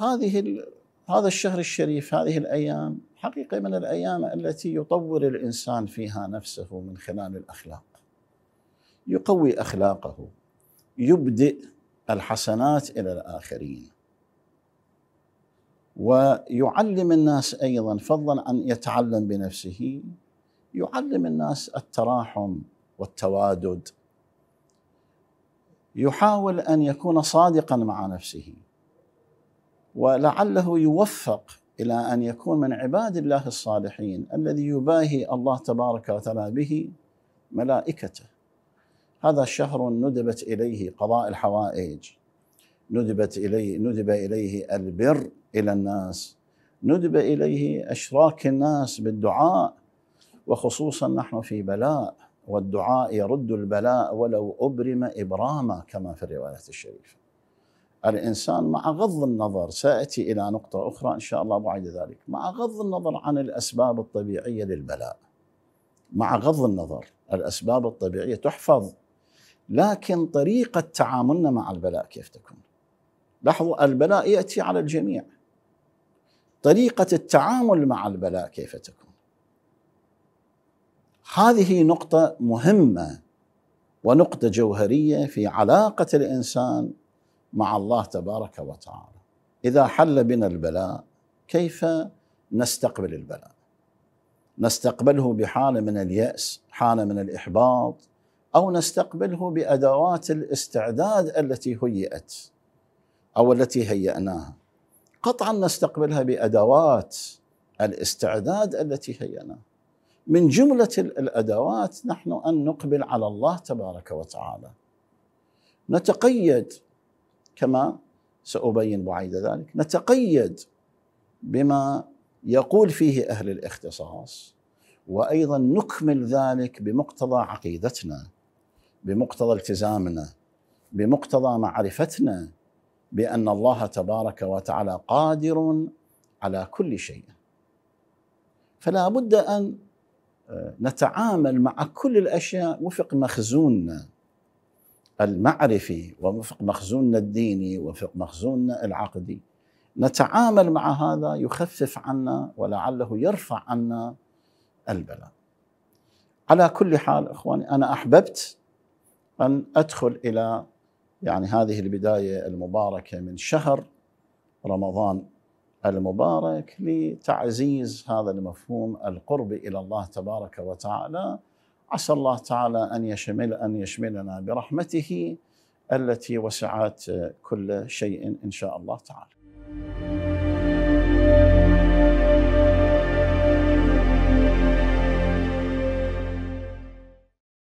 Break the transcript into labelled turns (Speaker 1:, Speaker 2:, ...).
Speaker 1: هذه هذا الشهر الشريف هذه الايام حقيقه من الايام التي يطور الانسان فيها نفسه من خلال الاخلاق. يقوي اخلاقه يبدئ الحسنات الى الاخرين. ويعلم الناس ايضا فضلا ان يتعلم بنفسه يعلم الناس التراحم والتوادد يحاول ان يكون صادقا مع نفسه ولعله يوفق الى ان يكون من عباد الله الصالحين الذي يباهي الله تبارك وتعالى به ملائكته هذا شهر ندبت اليه قضاء الحوائج ندبت اليه ندب اليه البر الى الناس ندب اليه اشراك الناس بالدعاء وخصوصا نحن في بلاء والدعاء يرد البلاء ولو ابرم ابراما كما في الروايه الشريفه الإنسان مع غض النظر سأتي إلى نقطة أخرى إن شاء الله بعد ذلك مع غض النظر عن الأسباب الطبيعية للبلاء مع غض النظر الأسباب الطبيعية تحفظ لكن طريقة تعاملنا مع البلاء كيف تكون لاحظوا البلاء يأتي على الجميع طريقة التعامل مع البلاء كيف تكون هذه نقطة مهمة ونقطة جوهرية في علاقة الإنسان مع الله تبارك وتعالى اذا حل بنا البلاء كيف نستقبل البلاء نستقبله بحاله من الياس حاله من الاحباط او نستقبله بادوات الاستعداد التي هيئت او التي هيئناها قطعا نستقبلها بادوات الاستعداد التي هيئناها من جمله الادوات نحن ان نقبل على الله تبارك وتعالى نتقيد كما سأبين بعيد ذلك نتقيد بما يقول فيه أهل الاختصاص وأيضا نكمل ذلك بمقتضى عقيدتنا بمقتضى التزامنا بمقتضى معرفتنا بأن الله تبارك وتعالى قادر على كل شيء فلا بد أن آه، نتعامل مع كل الأشياء وفق مخزوننا المعرفي ووفق مخزوننا الديني ووفق مخزوننا العقدي نتعامل مع هذا يخفف عنا ولعله يرفع عنا البلاء على كل حال اخواني انا احببت ان ادخل الى يعني هذه البدايه المباركه من شهر رمضان المبارك لتعزيز هذا المفهوم القرب الى الله تبارك وتعالى عسى الله تعالى ان يشمل ان يشملنا برحمته التي وسعت كل شيء ان شاء الله تعالى.